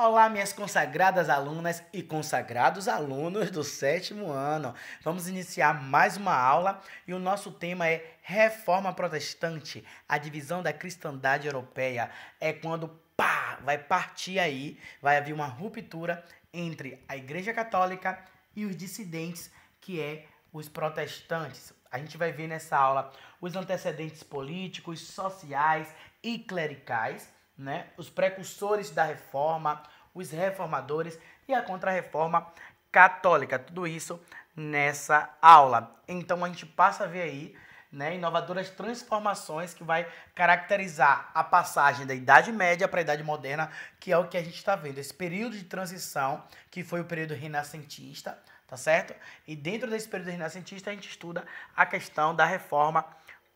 Olá, minhas consagradas alunas e consagrados alunos do sétimo ano. Vamos iniciar mais uma aula e o nosso tema é Reforma Protestante, a divisão da cristandade europeia. É quando pá, vai partir aí, vai haver uma ruptura entre a Igreja Católica e os dissidentes, que é os protestantes. A gente vai ver nessa aula os antecedentes políticos, sociais e clericais né? os precursores da reforma, os reformadores e a contra-reforma católica. Tudo isso nessa aula. Então a gente passa a ver aí né, inovadoras transformações que vai caracterizar a passagem da Idade Média para a Idade Moderna, que é o que a gente está vendo, esse período de transição, que foi o período renascentista, tá certo? E dentro desse período renascentista a gente estuda a questão da reforma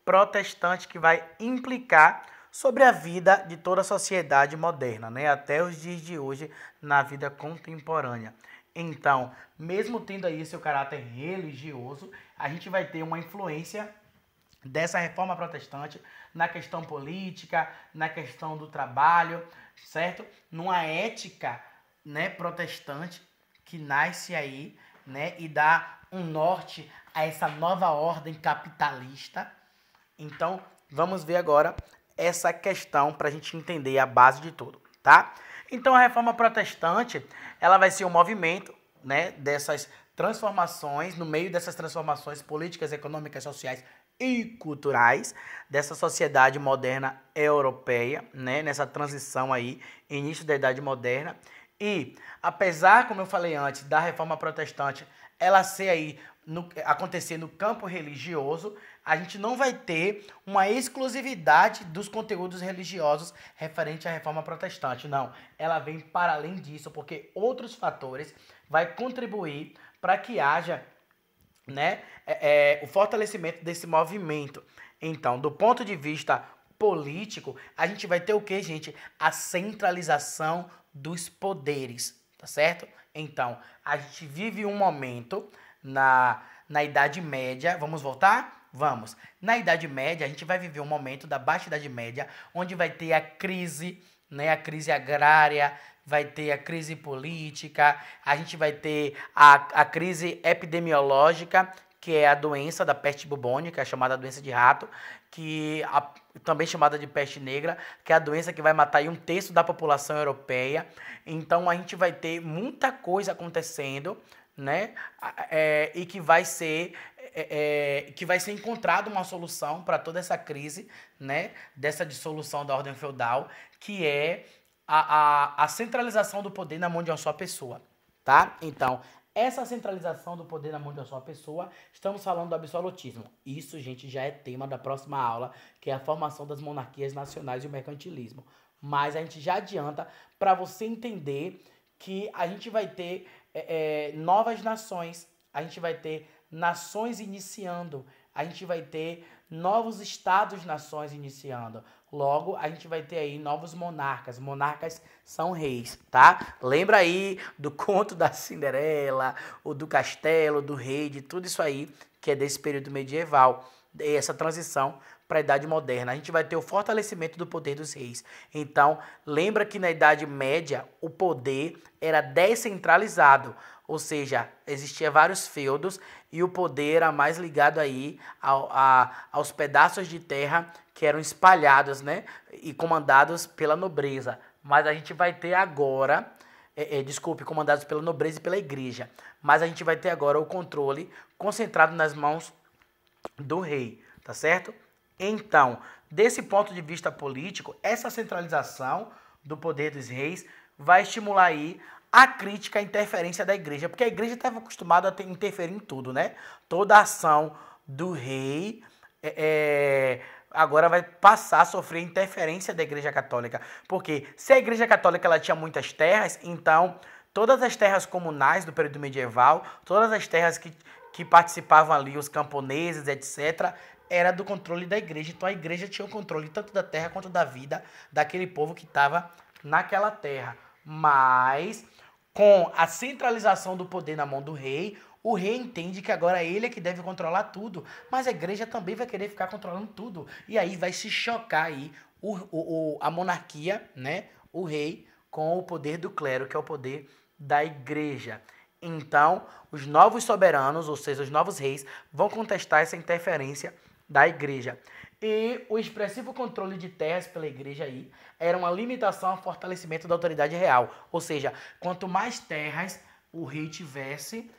protestante que vai implicar sobre a vida de toda a sociedade moderna, né? até os dias de hoje, na vida contemporânea. Então, mesmo tendo aí seu caráter religioso, a gente vai ter uma influência dessa reforma protestante na questão política, na questão do trabalho, certo? Numa ética, né, protestante que nasce aí, né, e dá um norte a essa nova ordem capitalista. Então, vamos ver agora essa questão para a gente entender a base de tudo, tá? Então a reforma protestante ela vai ser um movimento, né, dessas transformações no meio dessas transformações políticas, econômicas, sociais e culturais dessa sociedade moderna europeia, né, nessa transição aí, início da Idade Moderna, e, apesar, como eu falei antes, da reforma protestante ela ser aí no, acontecer no campo religioso, a gente não vai ter uma exclusividade dos conteúdos religiosos referente à reforma protestante, não. Ela vem para além disso, porque outros fatores vai contribuir para que haja né, é, é, o fortalecimento desse movimento. Então, do ponto de vista político, a gente vai ter o que, gente? A centralização dos poderes, tá certo? Então, a gente vive um momento na, na Idade Média. Vamos voltar? Vamos. Na Idade Média, a gente vai viver um momento da Baixa Idade Média, onde vai ter a crise, né? A crise agrária, vai ter a crise política, a gente vai ter a, a crise epidemiológica, que é a doença da peste bubônica, chamada doença de rato, que a, também chamada de peste negra, que é a doença que vai matar um terço da população europeia. Então a gente vai ter muita coisa acontecendo, né? É, e que vai ser é, é, que vai ser encontrada uma solução para toda essa crise, né? Dessa dissolução da ordem feudal, que é a, a, a centralização do poder na mão de uma só pessoa, tá? Então essa centralização do poder na mão de uma só pessoa, estamos falando do absolutismo. Isso, gente, já é tema da próxima aula, que é a formação das monarquias nacionais e o mercantilismo. Mas a gente já adianta para você entender que a gente vai ter é, é, novas nações, a gente vai ter nações iniciando, a gente vai ter novos estados-nações iniciando. Logo, a gente vai ter aí novos monarcas. Monarcas são reis, tá? Lembra aí do conto da Cinderela, ou do castelo, do rei, de tudo isso aí que é desse período medieval, essa transição para a Idade Moderna. A gente vai ter o fortalecimento do poder dos reis. Então, lembra que na Idade Média o poder era descentralizado, ou seja, existia vários feudos e o poder era mais ligado aí ao, a, aos pedaços de terra que eram espalhados, né, e comandados pela nobreza. Mas a gente vai ter agora é, é, desculpe, comandados pela nobreza e pela igreja. Mas a gente vai ter agora o controle concentrado nas mãos do rei, tá certo? Então, desse ponto de vista político, essa centralização do poder dos reis vai estimular aí a crítica à interferência da igreja, porque a igreja estava acostumada a ter, interferir em tudo, né? Toda ação do rei é, é agora vai passar a sofrer interferência da igreja católica, porque se a igreja católica ela tinha muitas terras, então todas as terras comunais do período medieval, todas as terras que, que participavam ali, os camponeses, etc., era do controle da igreja. Então a igreja tinha o controle tanto da terra quanto da vida daquele povo que estava naquela terra. Mas com a centralização do poder na mão do rei, o rei entende que agora ele é que deve controlar tudo, mas a igreja também vai querer ficar controlando tudo. E aí vai se chocar aí o, o, o a monarquia, né? O rei com o poder do clero, que é o poder da igreja. Então, os novos soberanos, ou seja, os novos reis, vão contestar essa interferência da igreja. E o expressivo controle de terras pela igreja aí era uma limitação ao fortalecimento da autoridade real. Ou seja, quanto mais terras o rei tivesse,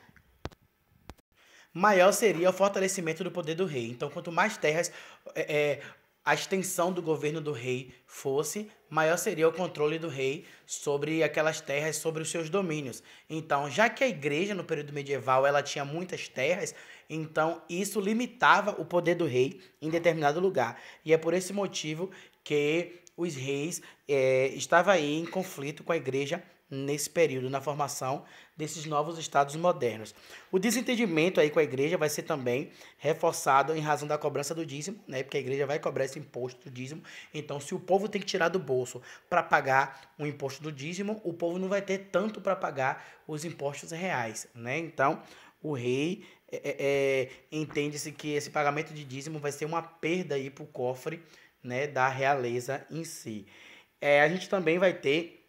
maior seria o fortalecimento do poder do rei. Então, quanto mais terras é, é a extensão do governo do rei fosse, maior seria o controle do rei sobre aquelas terras, sobre os seus domínios. Então, já que a igreja no período medieval ela tinha muitas terras, então isso limitava o poder do rei em determinado lugar. E é por esse motivo que os reis é, eh, estavam aí em conflito com a igreja nesse período, na formação desses novos estados modernos. O desentendimento aí com a igreja vai ser também reforçado em razão da cobrança do dízimo, né? Porque a igreja vai cobrar esse imposto do dízimo. Então, se o povo tem que tirar do bolso para pagar o imposto do dízimo, o povo não vai ter tanto para pagar os impostos reais, né? Então, o rei é, é, é, entende-se que esse pagamento de dízimo vai ser uma perda aí para o cofre né, da realeza em si. É, a gente também vai ter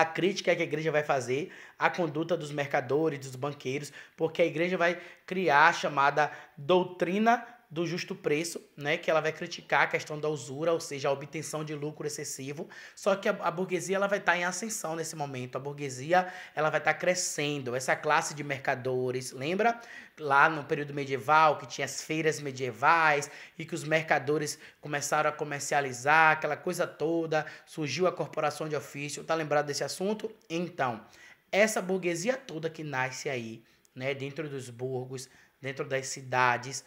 a crítica que a igreja vai fazer à conduta dos mercadores, dos banqueiros, porque a igreja vai criar a chamada doutrina do justo preço, né, que ela vai criticar a questão da usura, ou seja, a obtenção de lucro excessivo. Só que a, a burguesia ela vai estar tá em ascensão nesse momento. A burguesia ela vai estar tá crescendo. Essa classe de mercadores, lembra lá no período medieval que tinha as feiras medievais e que os mercadores começaram a comercializar aquela coisa toda, surgiu a corporação de ofício. Tá lembrado desse assunto? Então, essa burguesia toda que nasce aí, né, dentro dos burgos, dentro das cidades,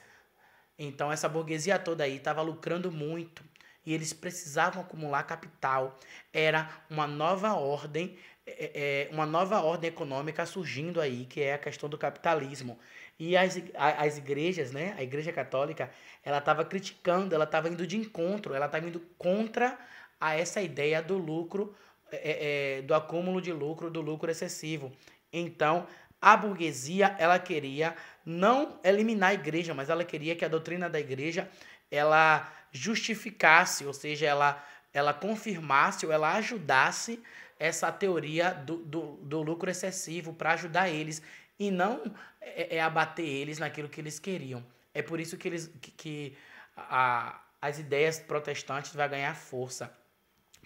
então essa burguesia toda aí estava lucrando muito e eles precisavam acumular capital. Era uma nova ordem, é, é, é, uma nova ordem econômica surgindo aí, que é a questão do capitalismo. E as, as igrejas, né? A igreja católica, ela estava criticando, ela estava indo de encontro, ela estava indo contra a essa ideia do lucro, é, é, é, do acúmulo de lucro, do lucro excessivo. Então, a burguesia ela queria não eliminar a igreja, mas ela queria que a doutrina da igreja ela justificasse, ou seja, ela, ela confirmasse ou ela ajudasse essa teoria do, do, do lucro excessivo para ajudar eles e não é, é, abater eles naquilo que eles queriam. É por isso que, eles, que, que a, as ideias protestantes vão ganhar força,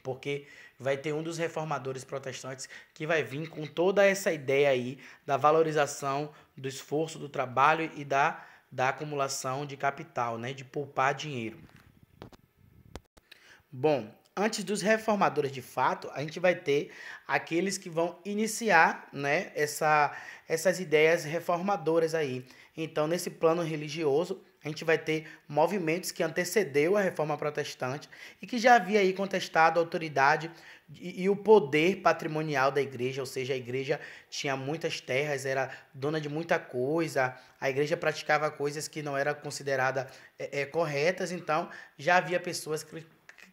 porque vai ter um dos reformadores protestantes que vai vir com toda essa ideia aí da valorização do esforço, do trabalho e da, da acumulação de capital, né, de poupar dinheiro. Bom, antes dos reformadores de fato, a gente vai ter aqueles que vão iniciar né, essa, essas ideias reformadoras aí. Então, nesse plano religioso, a gente vai ter movimentos que antecedeu a reforma protestante e que já havia aí contestado a autoridade e, e, o poder patrimonial da igreja, ou seja, a igreja tinha muitas terras, era dona de muita coisa, a igreja praticava coisas que não eram consideradas é, é, corretas, então já havia pessoas que,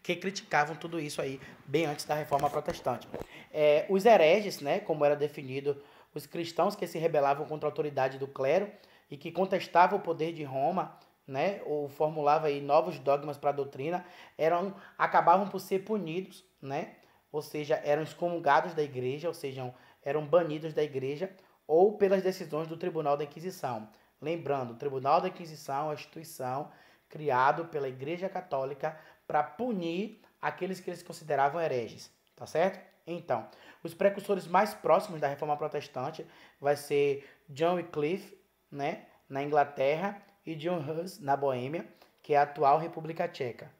que criticavam tudo isso aí bem antes da reforma protestante. É, os hereges, né, como era definido, os cristãos que se rebelavam contra a autoridade do clero, e que contestava o poder de Roma, né, ou formulava aí novos dogmas para a doutrina, eram acabavam por ser punidos, né? Ou seja, eram excomungados da igreja, ou seja, eram banidos da igreja ou pelas decisões do Tribunal da Inquisição. Lembrando, o Tribunal da Inquisição é uma instituição criado pela Igreja Católica para punir aqueles que eles consideravam hereges, tá certo? Então, os precursores mais próximos da Reforma Protestante vai ser John Wycliffe né, na Inglaterra e John Hus na Boêmia, que é a atual República Tcheca.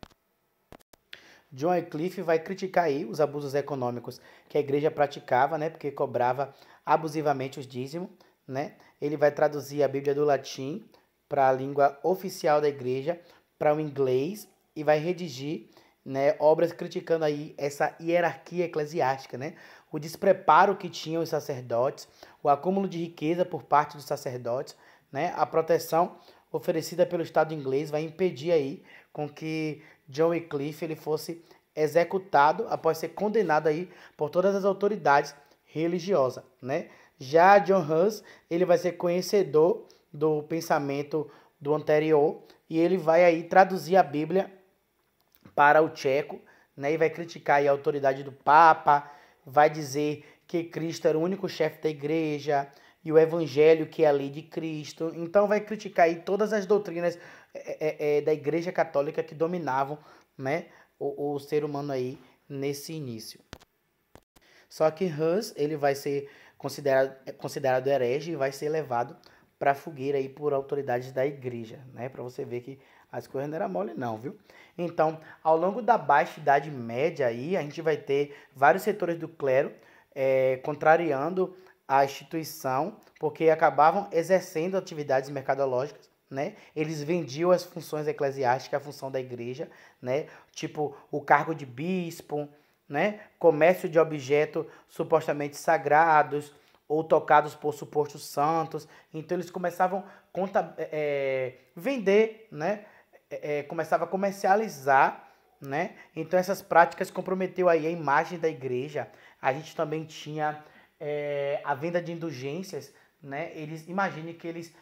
John Wycliffe vai criticar aí os abusos econômicos que a igreja praticava, né, porque cobrava abusivamente os dízimos, né? Ele vai traduzir a Bíblia do latim para a língua oficial da igreja, para o inglês e vai redigir, né, obras criticando aí essa hierarquia eclesiástica, né? o despreparo que tinham os sacerdotes, o acúmulo de riqueza por parte dos sacerdotes, né? A proteção oferecida pelo Estado inglês vai impedir aí com que John Wycliffe ele fosse executado após ser condenado aí por todas as autoridades religiosas, né? Já John Hus, ele vai ser conhecedor do pensamento do anterior e ele vai aí traduzir a Bíblia para o tcheco, né? E vai criticar a autoridade do Papa, vai dizer que Cristo era o único chefe da igreja e o evangelho que é a lei de Cristo. Então vai criticar aí todas as doutrinas é, é, da igreja católica que dominavam né, o, o ser humano aí nesse início. Só que Hus, ele vai ser considerado, considerado herege e vai ser levado para a fogueira aí por autoridades da igreja, né? Para você ver que as coisas não eram mole não, viu? Então, ao longo da Baixa Idade Média aí, a gente vai ter vários setores do clero é, contrariando a instituição, porque acabavam exercendo atividades mercadológicas, né? Eles vendiam as funções eclesiásticas, a função da igreja, né? Tipo o cargo de bispo, né? Comércio de objetos supostamente sagrados, ou tocados por supostos santos. Então eles começavam a é, eh, eh, vender né, é, é, começava a comercializar, né? Então essas práticas comprometeu aí a imagem da igreja. A gente também tinha é, a venda de indulgências, né? Eles imagine que eles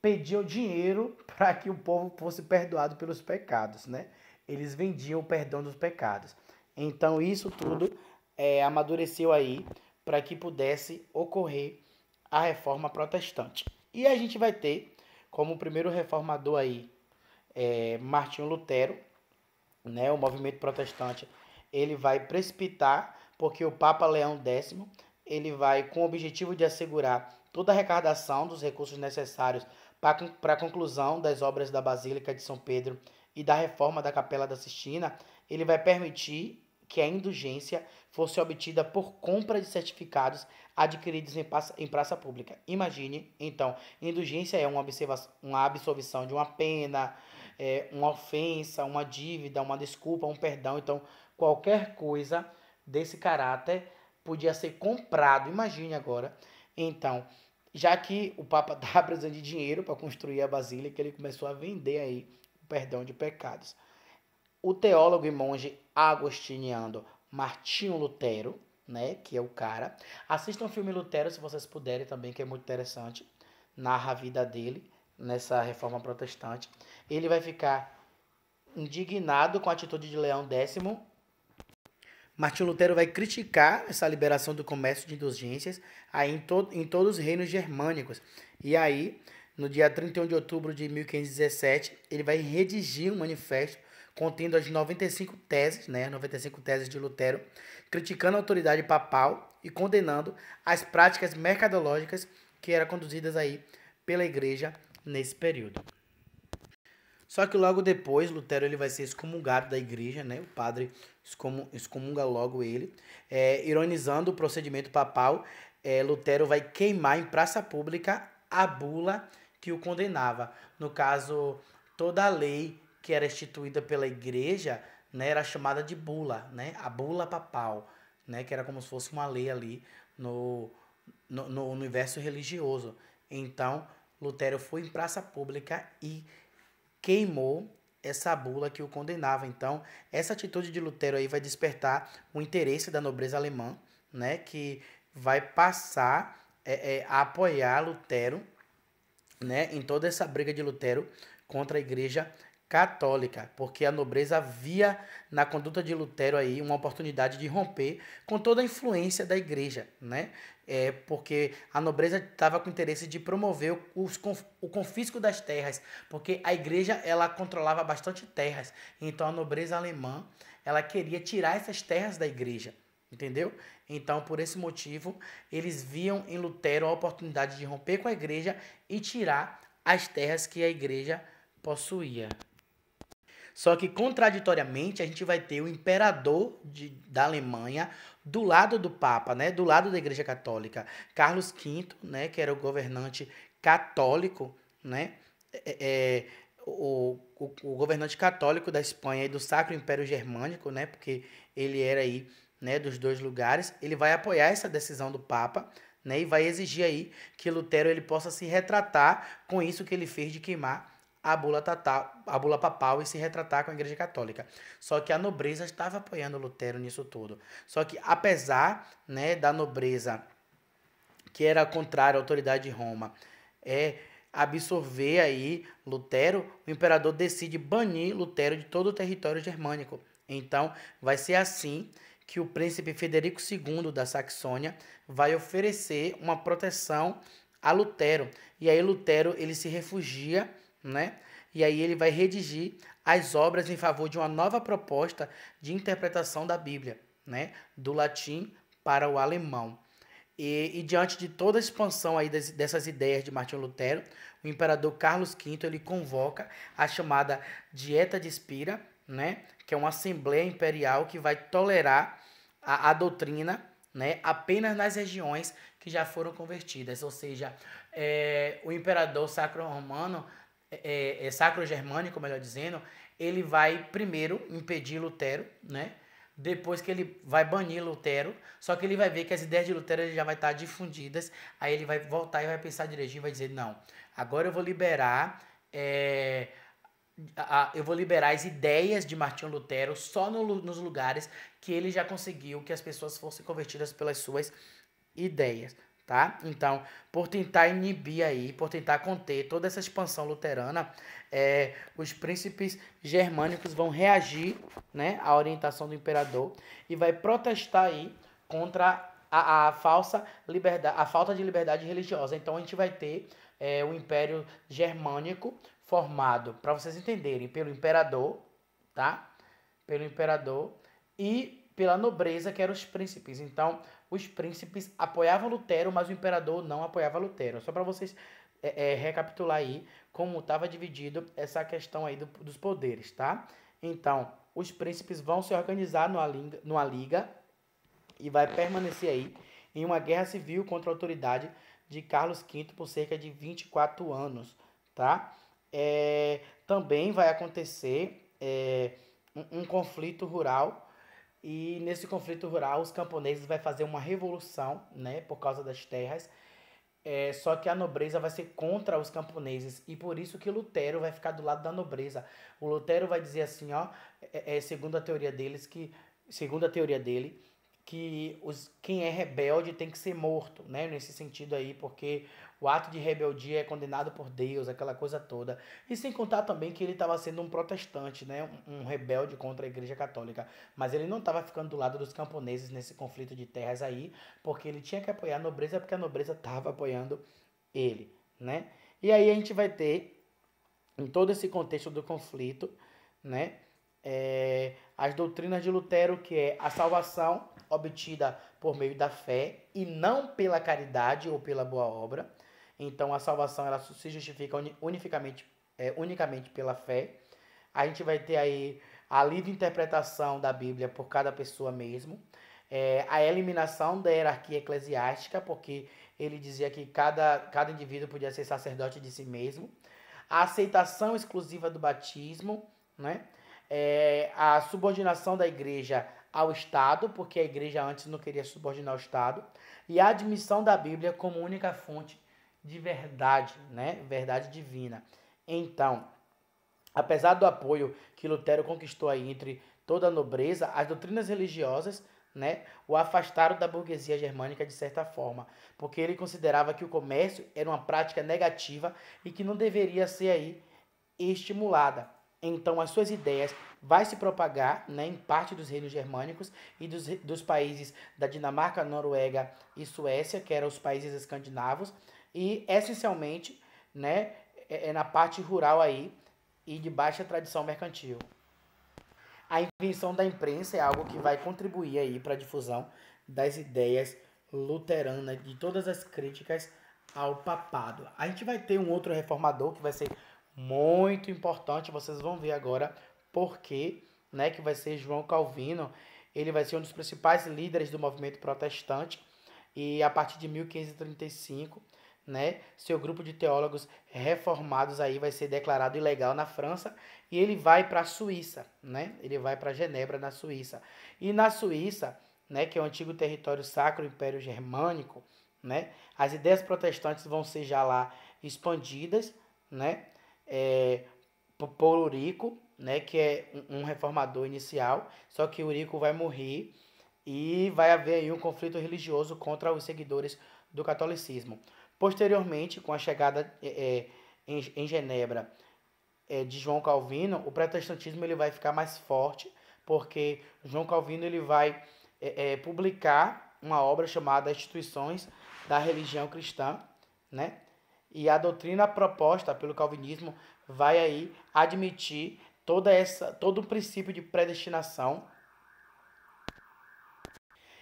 pediam dinheiro para que o povo fosse perdoado pelos pecados, né? Eles vendiam o perdão dos pecados. Então isso tudo é, amadureceu aí para que pudesse ocorrer a reforma protestante. E a gente vai ter como primeiro reformador aí é, Martinho Lutero, né, o movimento protestante, ele vai precipitar, porque o Papa Leão X, ele vai com o objetivo de assegurar toda a arrecadação dos recursos necessários para a conclusão das obras da Basílica de São Pedro e da reforma da Capela da Sistina, ele vai permitir que a indulgência fosse obtida por compra de certificados adquiridos em praça, em praça pública. Imagine, então, indulgência é uma, uma absolvição de uma pena, é, uma ofensa, uma dívida, uma desculpa, um perdão. Então, qualquer coisa desse caráter podia ser comprado. Imagine agora. Então, já que o Papa estava tá precisando de dinheiro para construir a basílica, ele começou a vender aí o perdão de pecados. O teólogo e monge agostiniano Martinho Lutero, né, que é o cara. Assistam o filme Lutero se vocês puderem também, que é muito interessante. Narra a vida dele, nessa reforma protestante, ele vai ficar indignado com a atitude de Leão X. Martinho Lutero vai criticar essa liberação do comércio de indulgências aí em, to em todos os reinos germânicos. E aí, no dia 31 de outubro de 1517, ele vai redigir um manifesto contendo as 95 teses, né, 95 teses de Lutero, criticando a autoridade papal e condenando as práticas mercadológicas que eram conduzidas aí pela igreja nesse período. Só que logo depois, Lutero ele vai ser excomungado da igreja, né? O padre excomunga logo ele. É, ironizando o procedimento papal, é, Lutero vai queimar em praça pública a bula que o condenava. No caso, toda a lei que era instituída pela igreja né, era chamada de bula, né? A bula papal, né? Que era como se fosse uma lei ali no, no, no universo religioso. Então, Lutero foi em praça pública e queimou essa bula que o condenava. Então, essa atitude de Lutero aí vai despertar o interesse da nobreza alemã, né, que vai passar é, é, a apoiar Lutero, né, em toda essa briga de Lutero contra a igreja católica, porque a nobreza via na conduta de Lutero aí uma oportunidade de romper com toda a influência da igreja, né? É porque a nobreza estava com interesse de promover os, o confisco das terras, porque a igreja ela controlava bastante terras, então a nobreza alemã ela queria tirar essas terras da igreja, entendeu? Então, por esse motivo, eles viam em Lutero a oportunidade de romper com a igreja e tirar as terras que a igreja possuía. Só que, contraditoriamente, a gente vai ter o imperador de, da Alemanha do lado do Papa, né? do lado da Igreja Católica. Carlos V, né? que era o governante católico, né? É, é, o, o, o, governante católico da Espanha e do Sacro Império Germânico, né? porque ele era aí né? dos dois lugares, ele vai apoiar essa decisão do Papa, né, e vai exigir aí que Lutero ele possa se retratar com isso que ele fez de queimar a bula, tata a bula papal e se retratar com a Igreja Católica. Só que a nobreza estava apoiando Lutero nisso tudo. Só que apesar né, da nobreza, que era contrária à autoridade de Roma, é absorver aí Lutero, o imperador decide banir Lutero de todo o território germânico. Então, vai ser assim que o príncipe Federico II da Saxônia vai oferecer uma proteção a Lutero. E aí Lutero ele se refugia né? E aí ele vai redigir as obras em favor de uma nova proposta de interpretação da Bíblia, né? Do latim para o alemão. E, e diante de toda a expansão aí dessas ideias de Martinho Lutero, o imperador Carlos V ele convoca a chamada Dieta de Espira, né? Que é uma assembleia imperial que vai tolerar a, a doutrina, né? Apenas nas regiões que já foram convertidas, ou seja, é, o imperador sacro-romano é, é, é, sacro-germânico, melhor dizendo, ele vai primeiro impedir Lutero, né? Depois que ele vai banir Lutero, só que ele vai ver que as ideias de Lutero já vai estar tá difundidas, aí ele vai voltar e vai pensar direitinho, vai dizer não, agora eu vou liberar, é, a, eu vou liberar as ideias de Martinho Lutero só no, nos lugares que ele já conseguiu que as pessoas fossem convertidas pelas suas ideias tá? Então, por tentar inibir aí, por tentar conter toda essa expansão luterana, é, os príncipes germânicos vão reagir, né, à orientação do imperador e vai protestar aí contra a, a falsa liberdade, a falta de liberdade religiosa. Então, a gente vai ter é, o Império Germânico formado, para vocês entenderem, pelo imperador, tá? Pelo imperador e pela nobreza que eram os príncipes. Então, os príncipes apoiavam Lutero, mas o imperador não apoiava Lutero. Só para vocês é, é, recapitular aí como estava dividido essa questão aí do, dos poderes, tá? Então, os príncipes vão se organizar numa, numa liga e vai permanecer aí em uma guerra civil contra a autoridade de Carlos V por cerca de 24 anos, tá? É, também vai acontecer é, um, um conflito rural e nesse conflito rural, os camponeses vão fazer uma revolução, né, por causa das terras. É, só que a nobreza vai ser contra os camponeses e por isso que Lutero vai ficar do lado da nobreza. O Lutero vai dizer assim, ó, é, é, segundo a teoria deles que, segundo a teoria dele, que os, quem é rebelde tem que ser morto, né? Nesse sentido aí, porque o ato de rebeldia é condenado por Deus, aquela coisa toda. E sem contar também que ele estava sendo um protestante, né? Um, um, rebelde contra a Igreja Católica. Mas ele não estava ficando do lado dos camponeses nesse conflito de terras aí, porque ele tinha que apoiar a nobreza, porque a nobreza estava apoiando ele, né? E aí a gente vai ter, em todo esse contexto do conflito, né? é, as doutrinas de Lutero, que é a salvação obtida por meio da fé e não pela caridade ou pela boa obra. Então a salvação ela se justifica unicamente, é, unicamente pela fé. A gente vai ter aí a livre interpretação da Bíblia por cada pessoa mesmo. É, a eliminação da hierarquia eclesiástica, porque ele dizia que cada, cada indivíduo podia ser sacerdote de si mesmo. A aceitação exclusiva do batismo, né? é, a subordinação da igreja ao Estado, porque a igreja antes não queria subordinar o Estado, e a admissão da Bíblia como única fonte de verdade, né? Verdade divina. Então, apesar do apoio que Lutero conquistou aí entre toda a nobreza, as doutrinas religiosas né, o afastaram da burguesia germânica de certa forma, porque ele considerava que o comércio era uma prática negativa e que não deveria ser aí estimulada. Então, as suas ideias vai se propagar né, em parte dos reinos germânicos e dos, dos países da Dinamarca, Noruega e Suécia, que eram os países escandinavos, e essencialmente né, é, é na parte rural aí e de baixa tradição mercantil. A invenção da imprensa é algo que vai contribuir aí para a difusão das ideias luteranas, de todas as críticas ao papado. A gente vai ter um outro reformador que vai ser muito importante. Vocês vão ver agora porque, né, que vai ser João Calvino. Ele vai ser um dos principais líderes do movimento protestante e a partir de 1535, né, seu grupo de teólogos reformados aí vai ser declarado ilegal na França e ele vai para a Suíça, né? Ele vai para Genebra na Suíça. E na Suíça, né, que é o antigo território sacro Império Germânico, né? As ideias protestantes vão ser já lá expandidas, né? é, por Urico, né, que é um reformador inicial, só que Urico vai morrer e vai haver aí um conflito religioso contra os seguidores do catolicismo. Posteriormente, com a chegada é, é em, em Genebra é, de João Calvino, o protestantismo ele vai ficar mais forte, porque João Calvino ele vai é, é publicar uma obra chamada Instituições da Religião Cristã, né? E a doutrina proposta pelo calvinismo vai aí admitir toda essa, todo o princípio de predestinação.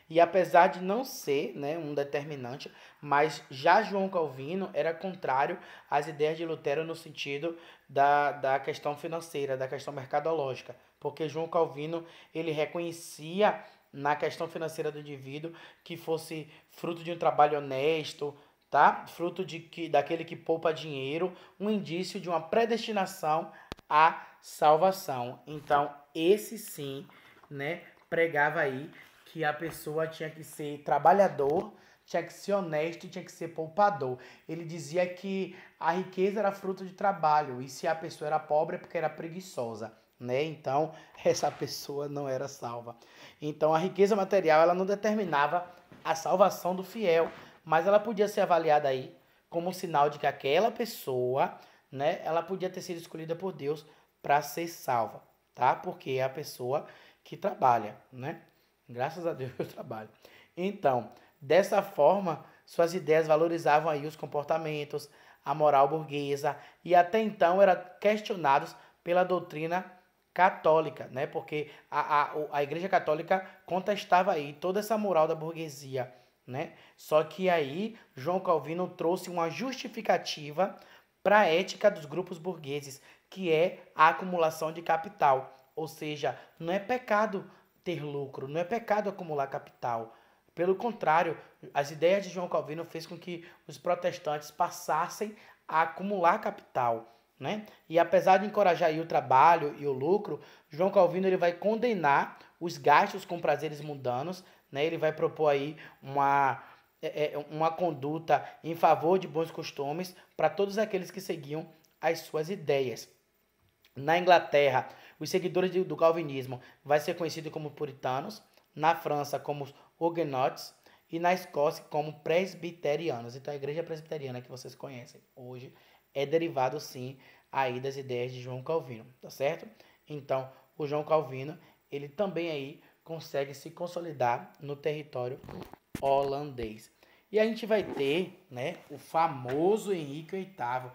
E apesar de não ser né, um determinante, mas já João Calvino era contrário às ideias de Lutero no sentido da, da questão financeira, da questão mercadológica. Porque João Calvino ele reconhecia na questão financeira do indivíduo que fosse fruto de um trabalho honesto, tá? Fruto de que daquele que poupa dinheiro, um indício de uma predestinação à salvação. Então, esse sim, né, pregava aí que a pessoa tinha que ser trabalhador, tinha que ser honesto, tinha que ser poupador. Ele dizia que a riqueza era fruto de trabalho e se a pessoa era pobre é porque era preguiçosa. Né? Então, essa pessoa não era salva. Então, a riqueza material ela não determinava a salvação do fiel, mas ela podia ser avaliada aí como sinal de que aquela pessoa, né, ela podia ter sido escolhida por Deus para ser salva, tá? Porque é a pessoa que trabalha, né? Graças a Deus eu trabalho. Então, dessa forma, suas ideias valorizavam aí os comportamentos, a moral burguesa e até então eram questionados pela doutrina católica, né? Porque a, a, a Igreja Católica contestava aí toda essa moral da burguesia né? Só que aí João Calvino trouxe uma justificativa para a ética dos grupos burgueses, que é a acumulação de capital. Ou seja, não é pecado ter lucro, não é pecado acumular capital. Pelo contrário, as ideias de João Calvino fez com que os protestantes passassem a acumular capital. Né? E apesar de encorajar o trabalho e o lucro, João Calvino ele vai condenar os gastos com prazeres mundanos né? Ele vai propor aí uma, é, é, uma conduta em favor de bons costumes para todos aqueles que seguiam as suas ideias. Na Inglaterra, os seguidores do calvinismo vai ser conhecido como puritanos, na França como huguenots e na Escócia como presbiterianos. Então a igreja presbiteriana que vocês conhecem hoje é derivado sim aí das ideias de João Calvino, tá certo? Então, o João Calvino, ele também aí consegue se consolidar no território holandês. E a gente vai ter né, o famoso Henrique VIII.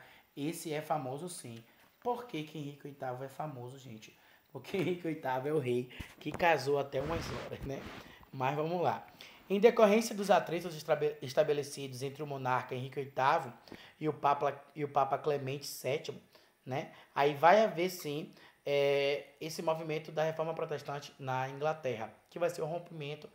Esse é famoso sim. Por que, que Henrique VIII é famoso, gente? Porque Henrique VIII é o rei que casou até umas horas, né? Mas vamos lá. Em decorrência dos atritos estabelecidos entre o monarca Henrique VIII e o Papa, e o Papa Clemente VII, né? Aí vai haver sim é, esse movimento da reforma protestante na Inglaterra, que vai ser o rompimento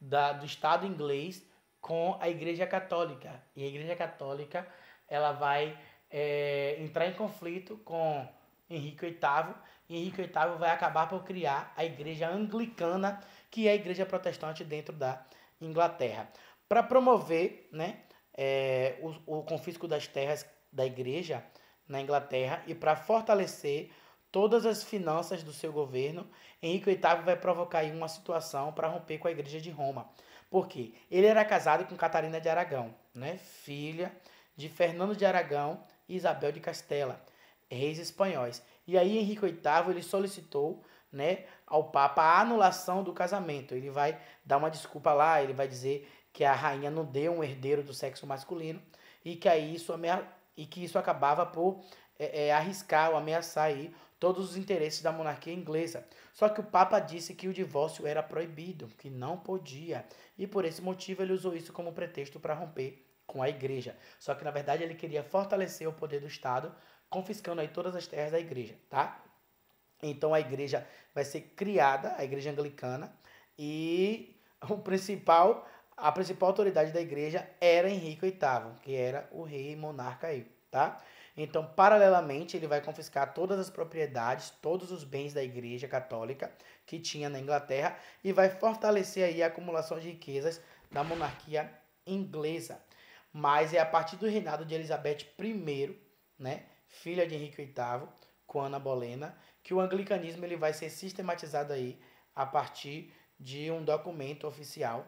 da, do Estado inglês com a Igreja Católica. E a Igreja Católica ela vai é, entrar em conflito com Henrique VIII, e Henrique VIII vai acabar por criar a Igreja Anglicana, que é a Igreja Protestante dentro da Inglaterra. Para promover né, é, o, o confisco das terras da Igreja na Inglaterra e para fortalecer todas as finanças do seu governo, Henrique VIII vai provocar aí uma situação para romper com a Igreja de Roma. Por quê? Ele era casado com Catarina de Aragão, né? filha de Fernando de Aragão e Isabel de Castela, reis espanhóis. E aí Henrique VIII ele solicitou né, ao Papa a anulação do casamento. Ele vai dar uma desculpa lá, ele vai dizer que a rainha não deu um herdeiro do sexo masculino e que aí isso, amea... e que isso acabava por é, é, arriscar ou ameaçar aí todos os interesses da monarquia inglesa. Só que o Papa disse que o divórcio era proibido, que não podia, e por esse motivo ele usou isso como pretexto para romper com a igreja. Só que na verdade ele queria fortalecer o poder do Estado, confiscando aí todas as terras da igreja, tá? Então a igreja vai ser criada, a igreja anglicana, e o principal, a principal autoridade da igreja era Henrique VIII, que era o rei monarca aí, tá? Então, paralelamente, ele vai confiscar todas as propriedades, todos os bens da Igreja Católica que tinha na Inglaterra e vai fortalecer aí a acumulação de riquezas da monarquia inglesa. Mas é a partir do reinado de Elizabeth I, né, filha de Henrique VIII, com Ana Bolena, que o anglicanismo ele vai ser sistematizado aí a partir de um documento oficial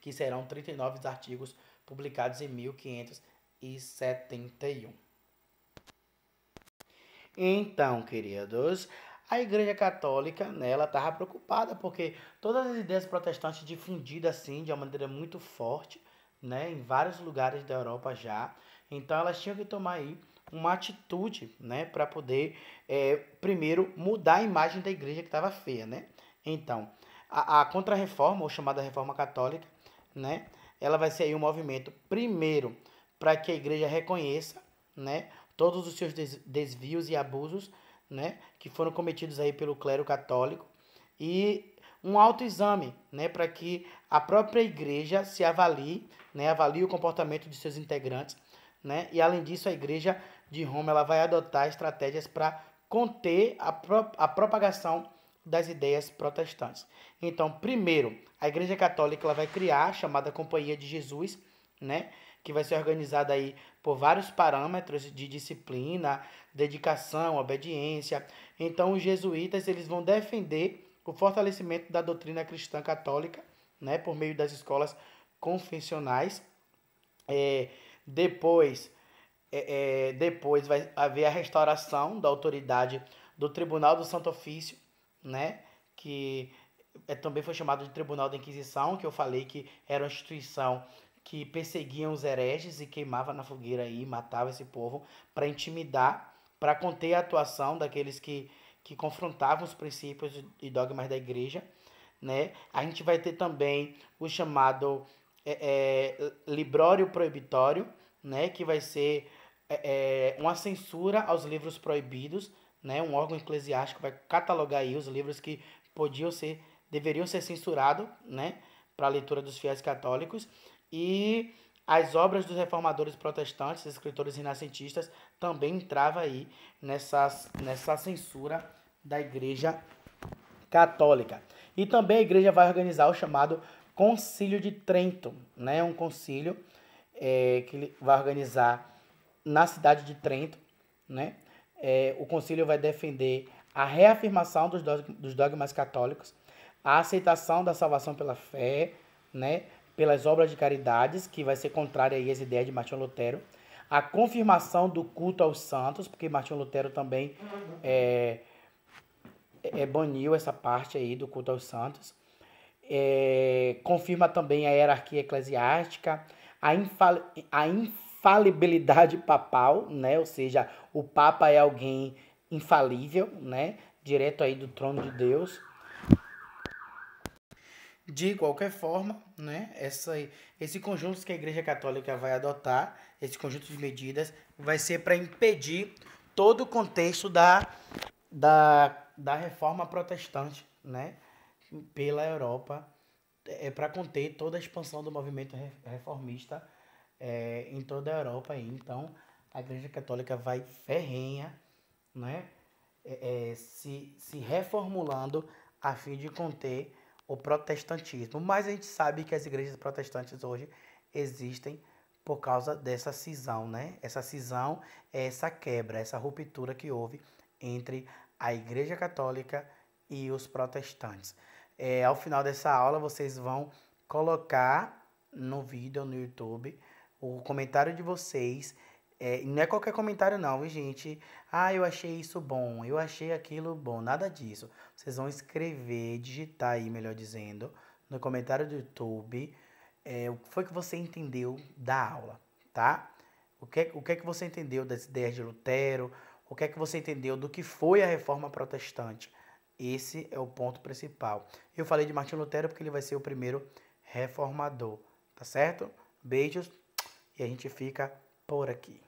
que serão 39 artigos publicados em 1571. Então, queridos, a Igreja Católica, né, ela estava preocupada porque todas as ideias protestantes difundidas assim de uma maneira muito forte, né, em vários lugares da Europa já. Então, elas tinham que tomar aí uma atitude, né, para poder é, primeiro mudar a imagem da Igreja que estava feia, né. Então, a, a contra-reforma ou chamada Reforma Católica, né, ela vai ser aí um movimento primeiro para que a Igreja reconheça, né, todos os seus desvios e abusos, né, que foram cometidos aí pelo clero católico e um autoexame, né, para que a própria igreja se avalie, né, avalie o comportamento de seus integrantes, né? E além disso, a igreja de Roma ela vai adotar estratégias para conter a, pro, a propagação das ideias protestantes. Então, primeiro, a Igreja Católica ela vai criar a chamada Companhia de Jesus, né? que vai ser organizada aí por vários parâmetros de disciplina, dedicação, obediência. Então, os jesuítas eles vão defender o fortalecimento da doutrina cristã católica, né, por meio das escolas confessionais. É, depois, é, é depois vai haver a restauração da autoridade do Tribunal do Santo Ofício, né, que é, também foi chamado de Tribunal da Inquisição, que eu falei que era uma instituição que perseguiam os hereges e queimava na fogueira aí, matava esse povo para intimidar, para conter a atuação daqueles que, que confrontavam os princípios e dogmas da igreja. Né? A gente vai ter também o chamado é, é, librório proibitório, né? que vai ser é, é, uma censura aos livros proibidos. Né? Um órgão eclesiástico vai catalogar aí os livros que podiam ser, deveriam ser censurados né? para a leitura dos fiéis católicos e as obras dos reformadores protestantes, escritores renascentistas, também entrava aí nessa, nessa censura da Igreja Católica. E também a Igreja vai organizar o chamado Concílio de Trento, né? um concílio é, que vai organizar na cidade de Trento. Né? É, o concílio vai defender a reafirmação dos, dos dogmas católicos, a aceitação da salvação pela fé, né? pelas obras de caridades, que vai ser contrária aí às ideias de Martinho Lutero, a confirmação do culto aos santos, porque Martinho Lutero também é, é, baniu essa parte aí do culto aos santos, é, confirma também a hierarquia eclesiástica, a, a infalibilidade papal, né? ou seja, o Papa é alguém infalível, né? direto aí do trono de Deus, de qualquer forma, né, essa, esse conjunto que a Igreja Católica vai adotar, esse conjunto de medidas, vai ser para impedir todo o contexto da, da, da reforma protestante né, pela Europa, é, para conter toda a expansão do movimento reformista é, em toda a Europa. Aí. Então, a Igreja Católica vai ferrenha, né, é, é, se, se reformulando a fim de conter o protestantismo. Mas a gente sabe que as igrejas protestantes hoje existem por causa dessa cisão, né? Essa cisão é essa quebra, essa ruptura que houve entre a Igreja Católica e os protestantes. É, ao final dessa aula, vocês vão colocar no vídeo, no YouTube, o comentário de vocês é, não é qualquer comentário, não, gente? Ah, eu achei isso bom, eu achei aquilo bom, nada disso. Vocês vão escrever, digitar aí, melhor dizendo, no comentário do YouTube é, o que foi que você entendeu da aula, tá? O que, é, o que é que você entendeu das ideias de Lutero? O que é que você entendeu do que foi a reforma protestante? Esse é o ponto principal. Eu falei de Martin Lutero porque ele vai ser o primeiro reformador, tá certo? Beijos e a gente fica por aqui.